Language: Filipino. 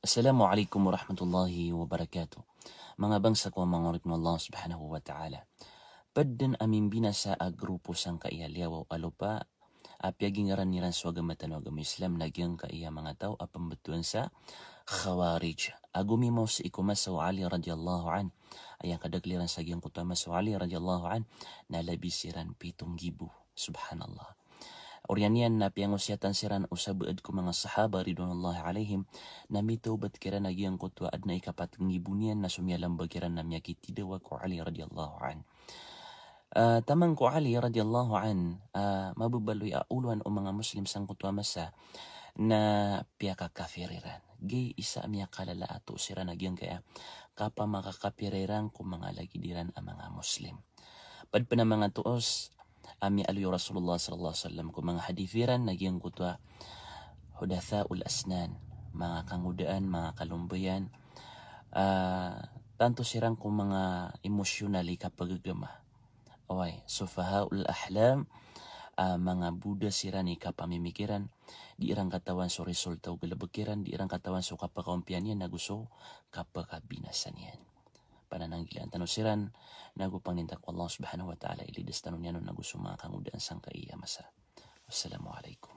Assalamualaikum warahmatullahi wabarakatuh. rahmatullahi wa Mga bangsa ko mga Allah subhanahu wa ta'ala. Paddan amin binasa a grupo sang kaiyaliawaw alupa apyaging aran niran swaga matanog ang Islam ka iya mga tao apambutuan sa Khawarij. Agumi mo sa ikumasaw Ali radiyallahu an. Ayang kadagliran sa giyang kutama sa Ali radiyallahu an. Nalabisiran pitong gibu. Subhanallah. Oryanyan na piangusiatan siran usabuad ko mga sahaba ridwanullah alaihim na mito bat kira nagiyang kutwa ad na ikapat ngibunian na sumyalang bagiran na miyaki tidawa ko Ali radiyallahu an. Uh, tamang ko Ali radiyallahu an uh, mabubaloy auluan o mga muslim sang kutwa masa na piyaka kafiriran. Gay isa miya kalala ato sira nagyang kaya kapa makakapiriran kung mga lagidiran ang mga muslim. Pad pa na mga tuos, ami aluyo Rasulullah sallallahu alaihi wasallam ko mga hadithiran na kutwa hudatha ul asnan mga kangudaan mga kalumbayan uh, ah, tanto sirang ko mga emotionally kapagagama away so ul ahlam uh, ah, mga buda sira kapamimikiran di irang katawan so resulta o galabagiran di irang katawan so kapakaumpian yan na panananggilan tanu siran nagu pangintak Allah subhanahu wa ta'ala ili destanu nyanu nagu sumakang udan sangka iya wassalamualaikum